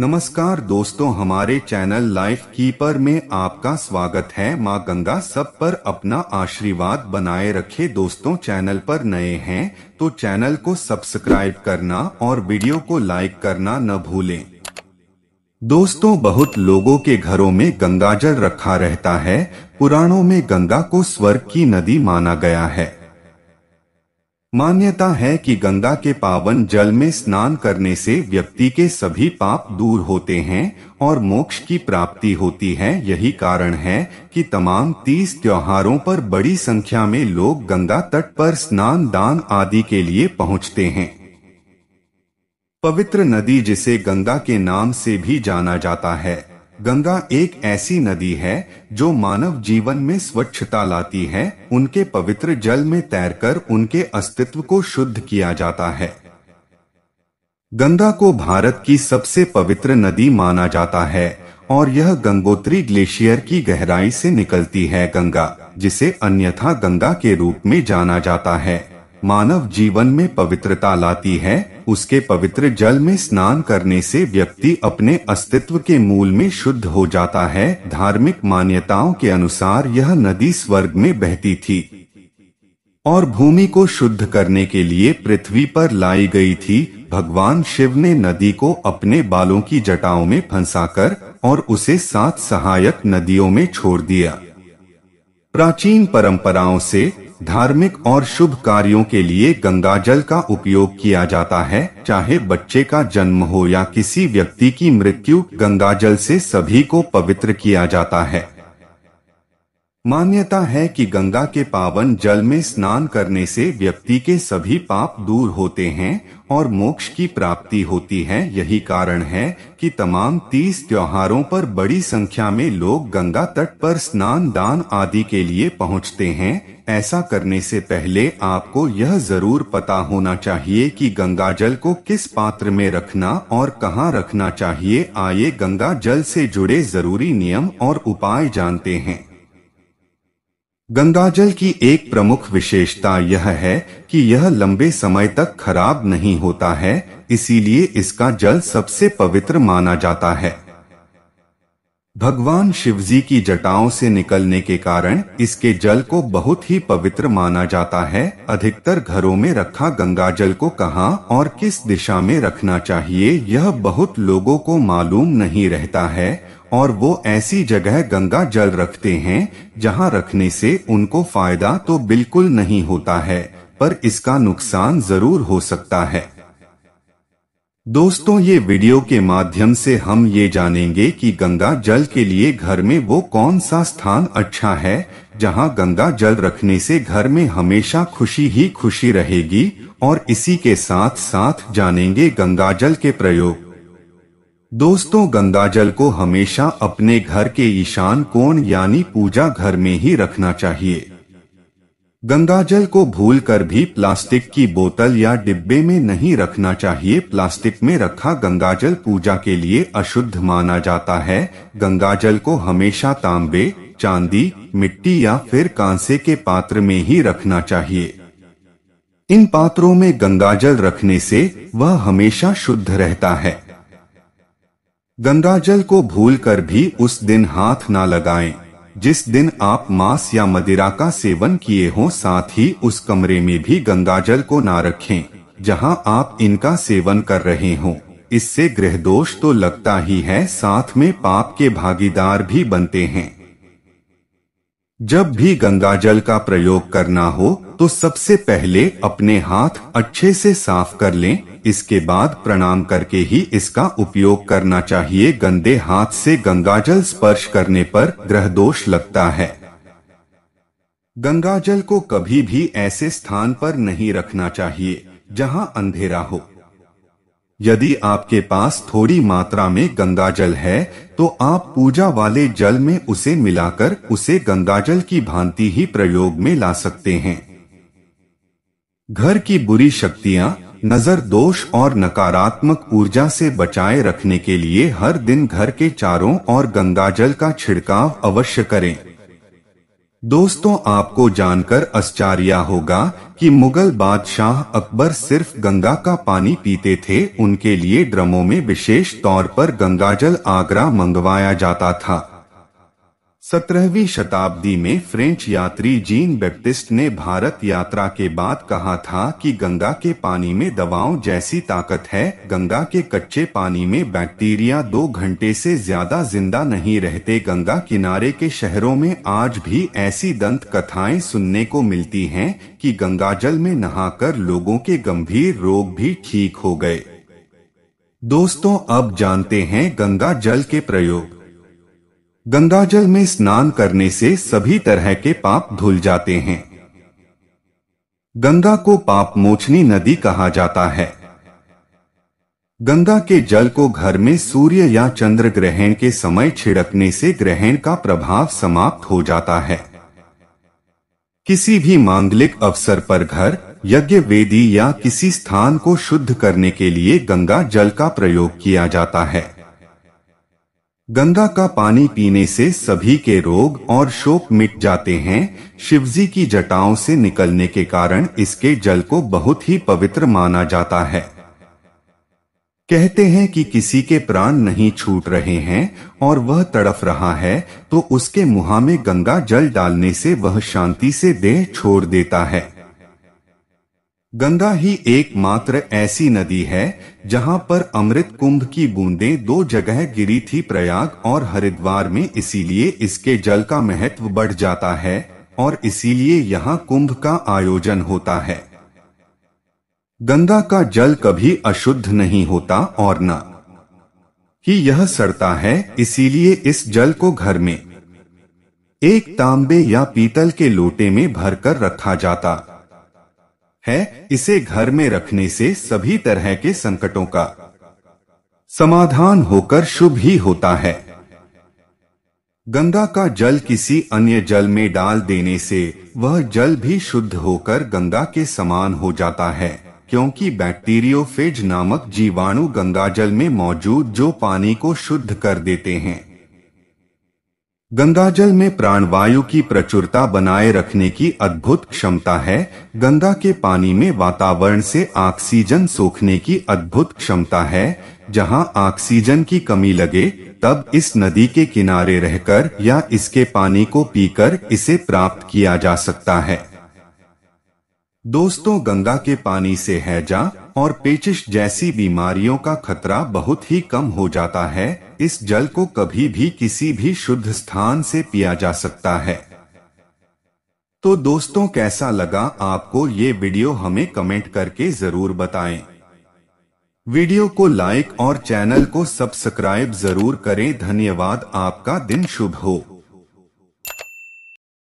नमस्कार दोस्तों हमारे चैनल लाइफ कीपर में आपका स्वागत है माँ गंगा सब पर अपना आशीर्वाद बनाए रखे दोस्तों चैनल पर नए हैं तो चैनल को सब्सक्राइब करना और वीडियो को लाइक करना न भूलें दोस्तों बहुत लोगों के घरों में गंगाजल रखा रहता है पुराणों में गंगा को स्वर्ग की नदी माना गया है मान्यता है कि गंगा के पावन जल में स्नान करने से व्यक्ति के सभी पाप दूर होते हैं और मोक्ष की प्राप्ति होती है यही कारण है कि तमाम तीस त्योहारों पर बड़ी संख्या में लोग गंगा तट पर स्नान दान आदि के लिए पहुंचते हैं पवित्र नदी जिसे गंगा के नाम से भी जाना जाता है गंगा एक ऐसी नदी है जो मानव जीवन में स्वच्छता लाती है उनके पवित्र जल में तैरकर उनके अस्तित्व को शुद्ध किया जाता है गंगा को भारत की सबसे पवित्र नदी माना जाता है और यह गंगोत्री ग्लेशियर की गहराई से निकलती है गंगा जिसे अन्यथा गंगा के रूप में जाना जाता है मानव जीवन में पवित्रता लाती है उसके पवित्र जल में स्नान करने से व्यक्ति अपने अस्तित्व के मूल में शुद्ध हो जाता है धार्मिक मान्यताओं के अनुसार यह नदी स्वर्ग में बहती थी और भूमि को शुद्ध करने के लिए पृथ्वी पर लाई गई थी भगवान शिव ने नदी को अपने बालों की जटाओं में फंसाकर और उसे सात सहायक नदियों में छोड़ दिया प्राचीन परंपराओं से धार्मिक और शुभ कार्यों के लिए गंगा जल का उपयोग किया जाता है चाहे बच्चे का जन्म हो या किसी व्यक्ति की मृत्यु गंगा जल से सभी को पवित्र किया जाता है मान्यता है कि गंगा के पावन जल में स्नान करने से व्यक्ति के सभी पाप दूर होते हैं और मोक्ष की प्राप्ति होती है यही कारण है कि तमाम तीस त्योहारों पर बड़ी संख्या में लोग गंगा तट पर स्नान दान आदि के लिए पहुंचते हैं ऐसा करने से पहले आपको यह जरूर पता होना चाहिए कि गंगा जल को किस पात्र में रखना और कहाँ रखना चाहिए आइए गंगा जल से जुड़े जरूरी नियम और उपाय जानते हैं गंगाजल की एक प्रमुख विशेषता यह है कि यह लंबे समय तक खराब नहीं होता है इसीलिए इसका जल सबसे पवित्र माना जाता है भगवान शिवजी की जटाओं से निकलने के कारण इसके जल को बहुत ही पवित्र माना जाता है अधिकतर घरों में रखा गंगा जल को कहाँ और किस दिशा में रखना चाहिए यह बहुत लोगों को मालूम नहीं रहता है और वो ऐसी जगह गंगा जल रखते हैं जहाँ रखने से उनको फायदा तो बिल्कुल नहीं होता है पर इसका नुकसान जरूर हो सकता है दोस्तों ये वीडियो के माध्यम से हम ये जानेंगे कि गंगा जल के लिए घर में वो कौन सा स्थान अच्छा है जहां गंगा जल रखने से घर में हमेशा खुशी ही खुशी रहेगी और इसी के साथ साथ जानेंगे गंगा जल के प्रयोग दोस्तों गंगा जल को हमेशा अपने घर के ईशान कोण यानी पूजा घर में ही रखना चाहिए गंगाजल को भूलकर भी प्लास्टिक की बोतल या डिब्बे में नहीं रखना चाहिए प्लास्टिक में रखा गंगाजल पूजा के लिए अशुद्ध माना जाता है गंगाजल को हमेशा तांबे चांदी मिट्टी या फिर कांसे के पात्र में ही रखना चाहिए इन पात्रों में गंगाजल रखने से वह हमेशा शुद्ध रहता है गंगाजल को भूलकर भी उस दिन हाथ ना लगाएं। जिस दिन आप मांस या मदिरा का सेवन किए हो साथ ही उस कमरे में भी गंगाजल को ना रखें जहां आप इनका सेवन कर रहे हो इससे गृह दोष तो लगता ही है साथ में पाप के भागीदार भी बनते हैं जब भी गंगा जल का प्रयोग करना हो तो सबसे पहले अपने हाथ अच्छे से साफ कर लें इसके बाद प्रणाम करके ही इसका उपयोग करना चाहिए गंदे हाथ से गंगा जल स्पर्श करने पर ग्रह दोष लगता है गंगा जल को कभी भी ऐसे स्थान पर नहीं रखना चाहिए जहां अंधेरा हो यदि आपके पास थोड़ी मात्रा में गंगा जल है तो आप पूजा वाले जल में उसे मिलाकर उसे गंगा जल की भांति ही प्रयोग में ला सकते हैं घर की बुरी शक्तियाँ नजर दोष और नकारात्मक ऊर्जा से बचाए रखने के लिए हर दिन घर के चारों और गंगाजल का छिड़काव अवश्य करें दोस्तों आपको जानकर आश्चर्य होगा कि मुगल बादशाह अकबर सिर्फ गंगा का पानी पीते थे उनके लिए ड्रमों में विशेष तौर पर गंगाजल आगरा मंगवाया जाता था सत्रहवीं शताब्दी में फ्रेंच यात्री जीन बेप्टिस्ट ने भारत यात्रा के बाद कहा था कि गंगा के पानी में दवाओं जैसी ताकत है गंगा के कच्चे पानी में बैक्टीरिया दो घंटे से ज्यादा जिंदा नहीं रहते गंगा किनारे के शहरों में आज भी ऐसी दंत कथाएं सुनने को मिलती हैं कि गंगाजल में नहाकर लोगों के गंभीर रोग भी ठीक हो गए दोस्तों अब जानते हैं गंगा जल के प्रयोग गंगा जल में स्नान करने से सभी तरह के पाप धुल जाते हैं गंगा को पाप मोचनी नदी कहा जाता है गंगा के जल को घर में सूर्य या चंद्र ग्रहण के समय छिड़कने से ग्रहण का प्रभाव समाप्त हो जाता है किसी भी मांगलिक अवसर पर घर यज्ञ वेदी या किसी स्थान को शुद्ध करने के लिए गंगा जल का प्रयोग किया जाता है गंगा का पानी पीने से सभी के रोग और शोक मिट जाते हैं शिवजी की जटाओं से निकलने के कारण इसके जल को बहुत ही पवित्र माना जाता है कहते हैं कि किसी के प्राण नहीं छूट रहे हैं और वह तड़फ रहा है तो उसके मुहा में गंगा जल डालने से वह शांति से देह छोड़ देता है गंगा ही एकमात्र ऐसी नदी है जहां पर अमृत कुंभ की बूंदें दो जगह गिरी थी प्रयाग और हरिद्वार में इसीलिए इसके जल का महत्व बढ़ जाता है और इसीलिए यहां कुंभ का आयोजन होता है गंगा का जल कभी अशुद्ध नहीं होता और न ही यह सड़ता है इसीलिए इस जल को घर में एक तांबे या पीतल के लोटे में भरकर रखा जाता है इसे घर में रखने से सभी तरह के संकटों का समाधान होकर शुभ ही होता है गंगा का जल किसी अन्य जल में डाल देने से वह जल भी शुद्ध होकर गंगा के समान हो जाता है क्योंकि बैक्टीरियोफेज नामक जीवाणु गंगा जल में मौजूद जो पानी को शुद्ध कर देते हैं गंगा जल में प्राणवायु की प्रचुरता बनाए रखने की अद्भुत क्षमता है गंगा के पानी में वातावरण से ऑक्सीजन सोखने की अद्भुत क्षमता है जहां ऑक्सीजन की कमी लगे तब इस नदी के किनारे रहकर या इसके पानी को पीकर इसे प्राप्त किया जा सकता है दोस्तों गंगा के पानी से जा और पेचिश जैसी बीमारियों का खतरा बहुत ही कम हो जाता है इस जल को कभी भी किसी भी शुद्ध स्थान से पिया जा सकता है तो दोस्तों कैसा लगा आपको ये वीडियो हमें कमेंट करके जरूर बताएं। वीडियो को लाइक और चैनल को सब्सक्राइब जरूर करें धन्यवाद आपका दिन शुभ हो